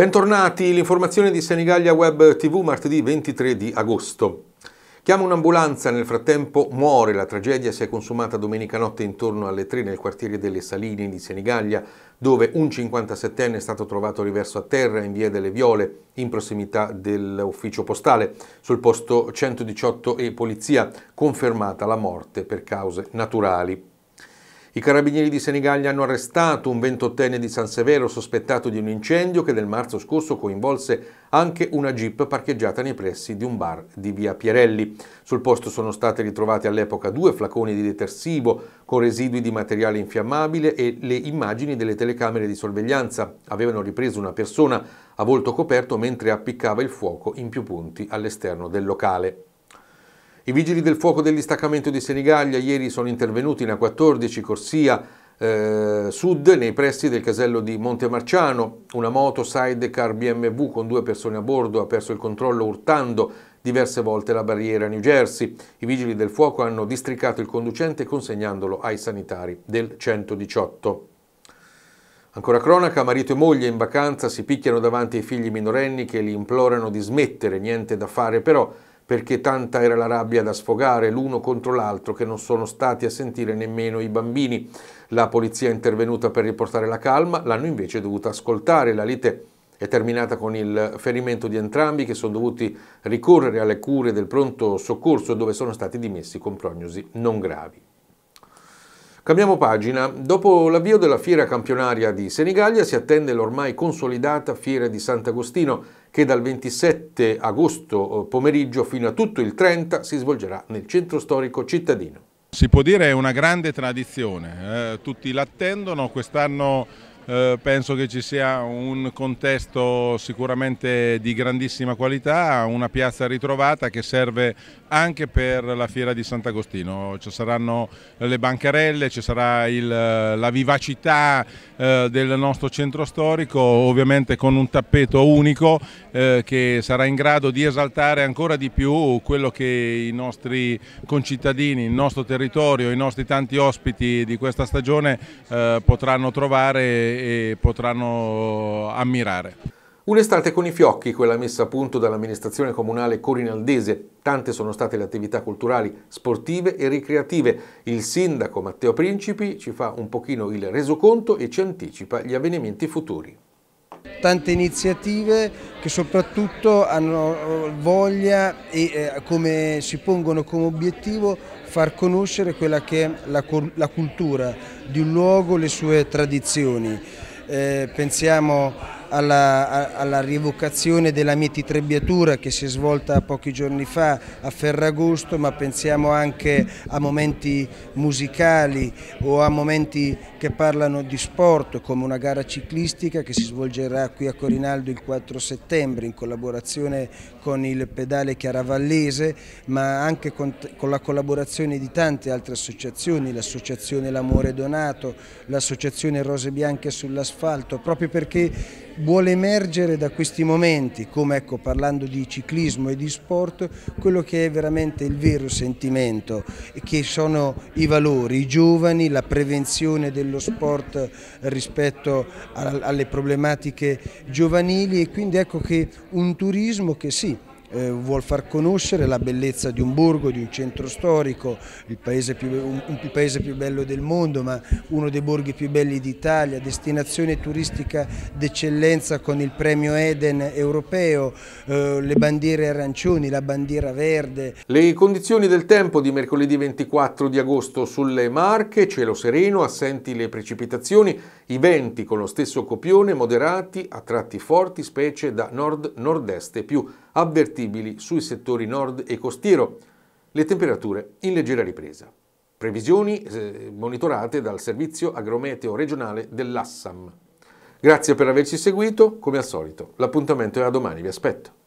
Bentornati, l'informazione di Senigallia Web TV martedì 23 di agosto. Chiama un'ambulanza, nel frattempo muore. La tragedia si è consumata domenica notte intorno alle 3 nel quartiere delle Saline di Senigallia, dove un 57enne è stato trovato riverso a terra in via delle Viole, in prossimità dell'ufficio postale. Sul posto 118 e polizia, confermata la morte per cause naturali. I carabinieri di Senigallia hanno arrestato un ventottenne di San Severo sospettato di un incendio che nel marzo scorso coinvolse anche una jeep parcheggiata nei pressi di un bar di via Pierelli. Sul posto sono state ritrovate all'epoca due flaconi di detersivo con residui di materiale infiammabile e le immagini delle telecamere di sorveglianza avevano ripreso una persona a volto coperto mentre appiccava il fuoco in più punti all'esterno del locale. I vigili del fuoco del distaccamento di Senigallia ieri sono intervenuti in A14 Corsia eh, Sud nei pressi del casello di Montemarciano. Una moto sidecar BMW con due persone a bordo ha perso il controllo urtando diverse volte la barriera New Jersey. I vigili del fuoco hanno districato il conducente consegnandolo ai sanitari del 118. Ancora cronaca, marito e moglie in vacanza si picchiano davanti ai figli minorenni che li implorano di smettere, niente da fare però perché tanta era la rabbia da sfogare l'uno contro l'altro che non sono stati a sentire nemmeno i bambini. La polizia è intervenuta per riportare la calma, l'hanno invece dovuta ascoltare. La lite è terminata con il ferimento di entrambi che sono dovuti ricorrere alle cure del pronto soccorso dove sono stati dimessi con prognosi non gravi. Cambiamo pagina. Dopo l'avvio della fiera campionaria di Senigallia si attende l'ormai consolidata fiera di Sant'Agostino che dal 27 agosto eh, pomeriggio fino a tutto il 30 si svolgerà nel centro storico cittadino. Si può dire è una grande tradizione, eh, tutti l'attendono, quest'anno eh, penso che ci sia un contesto sicuramente di grandissima qualità, una piazza ritrovata che serve anche per la fiera di Sant'Agostino. Ci saranno le bancarelle, ci sarà il, la vivacità eh, del nostro centro storico, ovviamente con un tappeto unico eh, che sarà in grado di esaltare ancora di più quello che i nostri concittadini, il nostro territorio, i nostri tanti ospiti di questa stagione eh, potranno trovare e potranno ammirare. Un'estate con i fiocchi, quella messa a punto dall'amministrazione comunale corinaldese. Tante sono state le attività culturali, sportive e ricreative. Il sindaco Matteo Principi ci fa un pochino il resoconto e ci anticipa gli avvenimenti futuri. Tante iniziative che soprattutto hanno eh, voglia e eh, come si pongono come obiettivo far conoscere quella che è la, la cultura di un luogo, le sue tradizioni. Eh, pensiamo alla, alla, rievocazione della mietitrebbiatura che si è svolta pochi giorni fa a Ferragosto, ma pensiamo anche a momenti musicali o a momenti che parlano di sport come una gara ciclistica che si svolgerà qui a Corinaldo il 4 settembre in collaborazione con il pedale Chiaravallese ma anche con, con la collaborazione di tante altre associazioni, l'associazione L'Amore Donato, l'associazione Rose Bianche sull'asfalto, proprio perché vuole emergere da questi momenti, come ecco, parlando di ciclismo e di sport, quello che è veramente il vero sentimento, che sono i valori, i giovani, la prevenzione del dello sport rispetto alle problematiche giovanili e quindi ecco che un turismo che sì, eh, vuol far conoscere la bellezza di un borgo, di un centro storico, il paese, più, un, il paese più bello del mondo, ma uno dei borghi più belli d'Italia, destinazione turistica d'eccellenza con il premio Eden europeo, eh, le bandiere arancioni, la bandiera verde. Le condizioni del tempo di mercoledì 24 di agosto sulle Marche, cielo sereno, assenti le precipitazioni, i venti con lo stesso copione moderati a tratti forti, specie da nord-nord-est più avvertibili sui settori nord e costiero. Le temperature in leggera ripresa. Previsioni eh, monitorate dal servizio agrometeo regionale dell'Assam. Grazie per averci seguito, come al solito l'appuntamento è a domani, vi aspetto.